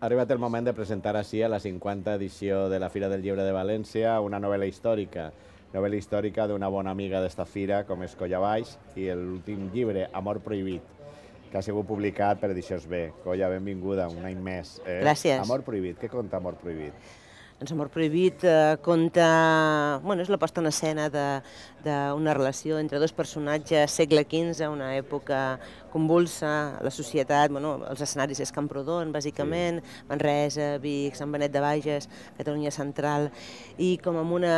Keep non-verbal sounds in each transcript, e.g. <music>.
ha arribat el moment de presentar així a la 50 edició de la Fira del Llibre de València una novel·la històrica, novel·la històrica d'una bona amiga d'esta fira com és Colla Baix i l'últim llibre, Amor Prohibit, que ha sigut publicat per Edicions B. Colla, benvinguda, un any més. Eh? Gràcies. Amor Prohibit, què conta Amor Prohibit? Doncs Amor Prohibit eh, conta... Bueno, és la posta en escena d'una relació entre dos personatges, segle XV, una època convulsa, la societat, bueno, els escenaris és Camprodon, bàsicament, sí. Manresa, Vic, Sant Benet de Bages, Catalunya Central, i com amb una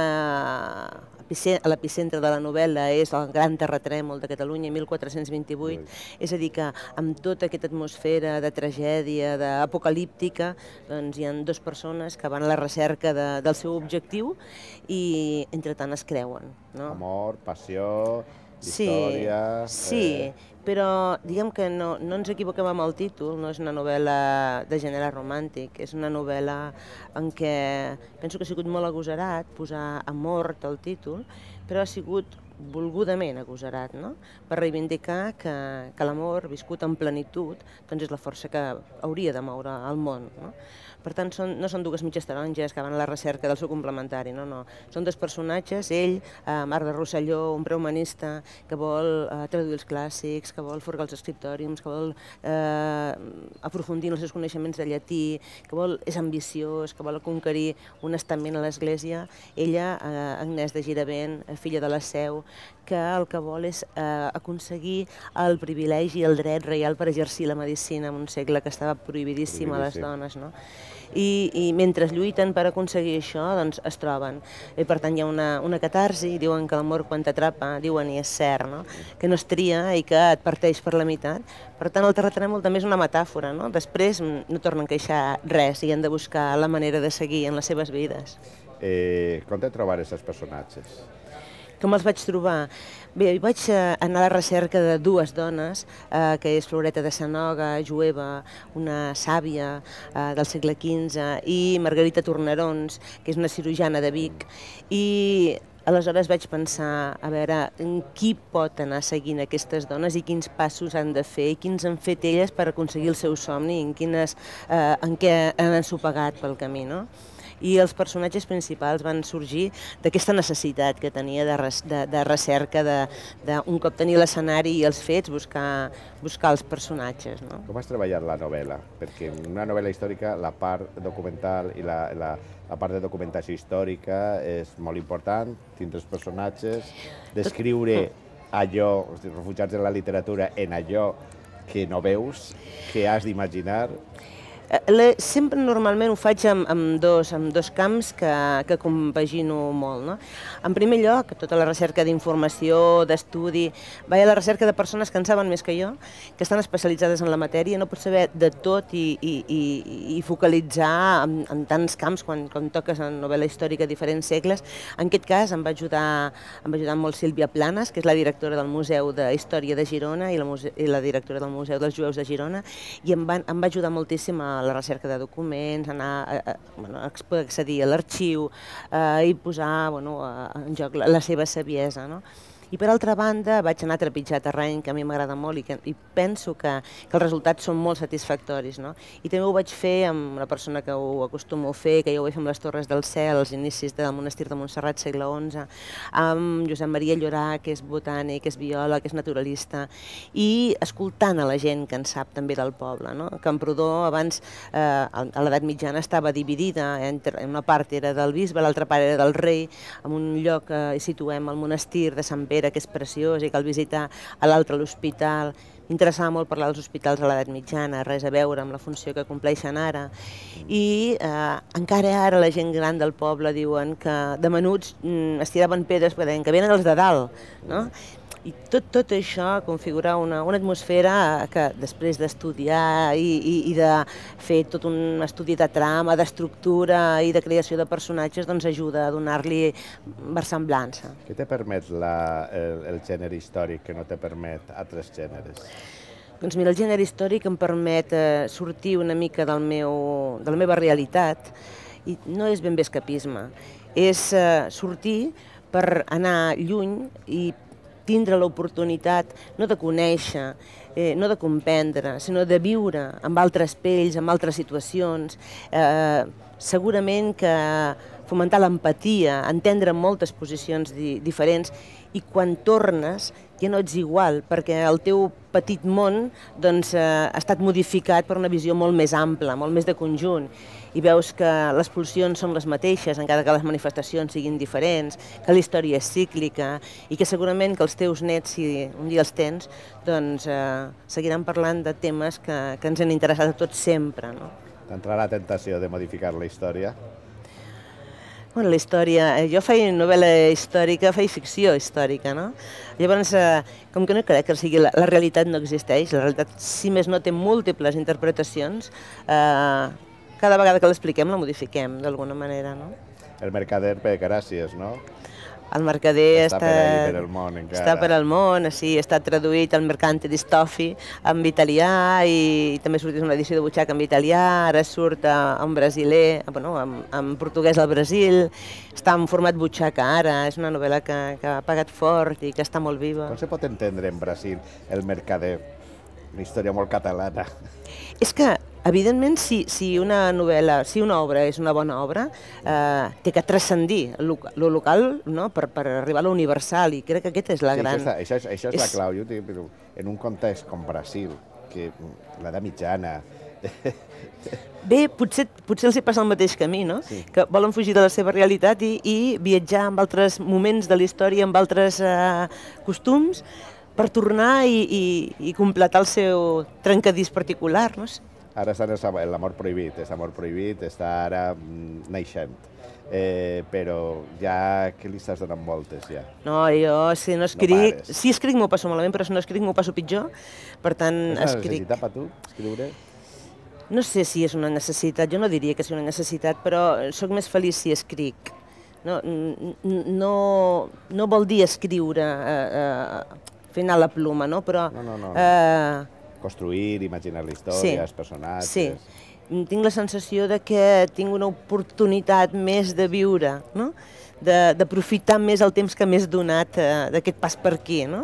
l'epicentre de la novel·la és el gran terratrèmol de Catalunya, 1428, sí. és a dir que amb tota aquesta atmosfera de tragèdia, d'apocalíptica, doncs hi ha dues persones que van a la recerca de, del seu objectiu i entre tant es creuen. No? Amor, passió, d'història... Sí, eh... sí, però diguem que no, no ens equivoquem amb el títol, no és una novel·la de gènere romàntic, és una novel·la en què penso que ha sigut molt agosarat posar a mort el títol, però ha sigut volgudament agosarat, no? per reivindicar que, que l'amor viscut en plenitud doncs és la força que hauria de moure el món. No? Per tant, són, no són dues mitges taronges que van a la recerca del seu complementari, no, no. Són dos personatges, ell, eh, Marc de Rosselló, un prehumanista que vol eh, traduir els clàssics, que vol forgar els escriptòriums, que vol eh, aprofundir els seus coneixements de llatí, que vol, és ambiciós, que vol conquerir un estament a l'Església. Ella, eh, Agnès de Giravent, eh, filla de la Seu, que el que vol és eh, aconseguir el privilegi i el dret reial per exercir la medicina en un segle que estava prohibidíssim, prohibidíssim. a les dones. No? I, i mentre lluiten per aconseguir això, doncs es troben. I eh, per tant hi ha una, una catarsi, diuen que l'amor quan t'atrapa, diuen i és cert, no? que no es tria i que et parteix per la meitat. Per tant el terratrèmol també és una metàfora, no? després mm, no tornen a queixar res i han de buscar la manera de seguir en les seves vides. Eh, com te trobar aquests personatges? que me'ls vaig trobar? Bé, vaig eh, anar a la recerca de dues dones, eh, que és Floreta de Sanoga, jueva, una sàvia eh, del segle XV, i Margarita Tornarons, que és una cirurgiana de Vic, i Aleshores vaig pensar, a veure, en qui pot anar seguint aquestes dones i quins passos han de fer i quins han fet elles per aconseguir el seu somni i en, quines, eh, en què han ensopegat pel camí, no? i els personatges principals van sorgir d'aquesta necessitat que tenia de, de, de recerca, de, de un cop tenir l'escenari i els fets, buscar, buscar els personatges. No? Com has treballat la novel·la? Perquè en una novel·la històrica la part documental i la, la, la part de documentació històrica és molt important, tindre els personatges, descriure allò, els refugiats de la literatura en allò que no veus, que has d'imaginar, Eh, sempre normalment ho faig amb, amb, dos, amb dos camps que, que compagino molt. No? En primer lloc, tota la recerca d'informació, d'estudi, vaig a la recerca de persones que en saben més que jo, que estan especialitzades en la matèria, no pots saber de tot i, i, i, i focalitzar en, en tants camps quan, quan toques en novel·la històrica de diferents segles. En aquest cas em va ajudar, em va ajudar molt Sílvia Planes, que és la directora del Museu de Història de Girona i la, i la directora del Museu dels Jueus de Girona, i em, van, em va ajudar moltíssim a a la recerca de documents, anar a, a, bueno, accedir a l'arxiu eh, i posar bueno, eh, en joc la, la seva saviesa. No? I per altra banda vaig anar a trepitjar terreny, que a mi m'agrada molt i, que, i penso que, que els resultats són molt satisfactoris. No? I també ho vaig fer amb la persona que ho acostumo a fer, que jo ho vaig fer amb les Torres del Cel, als inicis del monestir de Montserrat, segle XI, amb Josep Maria Llorà, que és botànic, que és biòleg, que és naturalista, i escoltant a la gent que en sap també del poble. No? Camprodó abans, eh, a l'edat mitjana, estava dividida, entre, una part era del bisbe, l'altra part era del rei, en un lloc que eh, situem el monestir de Sant Pere, Noguera, que és preciós i cal visitar, a l'altre l'hospital. M'interessava molt parlar dels hospitals a l'edat mitjana, res a veure amb la funció que compleixen ara. I eh, encara ara la gent gran del poble diuen que de menuts mm, estiraven pedres perquè deien que venen els de dalt, no? i tot, tot això configurar una, una atmosfera que després d'estudiar i, i, i de fer tot un estudi de trama, d'estructura i de creació de personatges doncs ajuda a donar-li versemblança. Què te permet la, el, el gènere històric que no te permet altres gèneres? Doncs mira, el gènere històric em permet eh, sortir una mica del meu, de la meva realitat i no és ben bé escapisme, és eh, sortir per anar lluny i tindre l'oportunitat no de conèixer, eh, no de comprendre, sinó de viure amb altres pells, amb altres situacions, eh, segurament que fomentar l'empatia, entendre moltes posicions di diferents i quan tornes ja no ets igual, perquè el teu petit món doncs, eh, ha estat modificat per una visió molt més ampla, molt més de conjunt i veus que les pulsions són les mateixes, encara que les manifestacions siguin diferents, que la història és cíclica i que segurament que els teus nets, si un dia els tens, doncs eh, seguiran parlant de temes que, que ens han interessat a tots sempre. No? T'entrarà tentació de modificar la història? Bueno, la història... Eh, jo feia novel·la històrica, feia ficció històrica, no? Llavors, eh, com que no crec que sigui... La, la realitat no existeix, la realitat, si més no, té múltiples interpretacions, eh, cada vegada que l'expliquem la modifiquem d'alguna manera, no? El mercader per gràcies, no? El mercader està, està, per, per el món, encara. està per al món, sí, està traduït al mercante di Stoffi en italià i, i també surt una edició de butxaca en italià, ara surt en brasiler, bueno, en, en portuguès al Brasil, està en format butxaca ara, és una novel·la que, que ha pagat fort i que està molt viva. Com se pot entendre en Brasil el mercader? Una història molt catalana. És que Evidentment, si, si una novel·la, si una obra és una bona obra, eh, té que transcendir lo, lo local no? per, per arribar a l'universal, i crec que aquesta és la sí, gran... Això és, això és, això és, és... la clau, jo dic, però en un context com Brasil, que l'edat mitjana, <laughs> Bé, potser, potser els hi passa el mateix que a mi, no? Sí. Que volen fugir de la seva realitat i, i viatjar amb altres moments de la història, amb altres eh, costums, per tornar i, i, i completar el seu trencadís particular, no sé ara està en l'amor prohibit, és amor prohibit, està ara mm, naixent. Eh, però ja que li estàs donant voltes, ja. No, jo si no escric... No si escric m'ho passo malament, però si no escric m'ho passo pitjor. Per tant, és una escric... necessitat per tu, escriure? No sé si és una necessitat, jo no diria que és una necessitat, però sóc més feliç si escric. No, no, no vol dir escriure, eh, eh, fent a la pluma, no? Però... No, no, no. Eh, construir, imaginar la història, sí. els personatges... Sí, tinc la sensació de que tinc una oportunitat més de viure, no? d'aprofitar més el temps que m'és donat eh, d'aquest pas per aquí. No?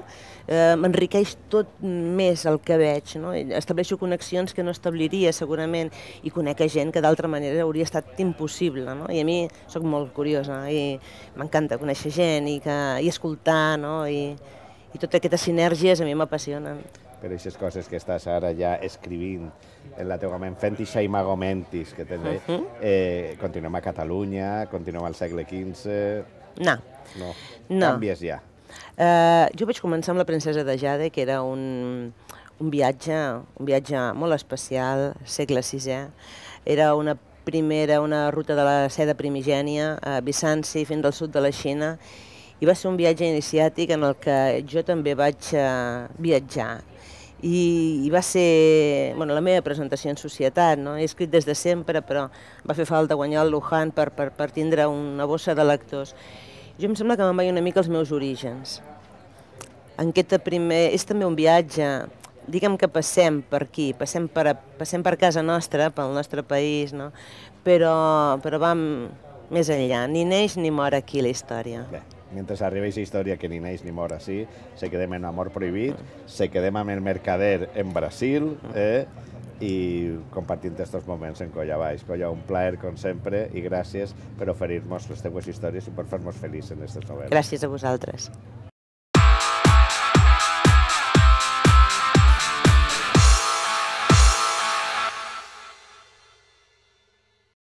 Eh, M'enriqueix tot més el que veig, no? estableixo connexions que no establiria segurament i conec a gent que d'altra manera hauria estat impossible. No? I a mi sóc molt curiosa i m'encanta conèixer gent i, que, i escoltar no? I, i totes aquestes sinergies a mi m'apassionen per aquestes coses que estàs ara ja escrivint en la teva ment, fent ixa imago mentis que tens uh eh? -huh. Mhm. eh, continuem a Catalunya, continuem al segle XV... No. No. no. Canvies ja. Uh, jo vaig començar amb La princesa de Jade, que era un, un viatge, un viatge molt especial, segle VI, era una primera, una ruta de la seda primigènia a Bizanci fins al sud de la Xina i va ser un viatge iniciàtic en el que jo també vaig eh, viatjar i, i va ser bueno, la meva presentació en societat. No? He escrit des de sempre, però va fer falta guanyar el Luján per, per, per tindre una bossa de lectors. Jo em sembla que me'n vaig una mica els meus orígens. En aquest primer... És també un viatge diguem que passem per aquí, passem per, passem per casa nostra, pel nostre país, no? però, però vam més enllà, ni neix ni mor aquí la història. Bé mentre arriba aquesta història que ni neix ni mor així, se quedem en amor prohibit, se quedem amb el mercader en Brasil, ah. eh? i compartint aquests moments en Colla Baix. Colla, un plaer, com sempre, i gràcies per oferir-nos les teues històries i per fer-nos feliç en aquestes novel·les. Gràcies a vosaltres.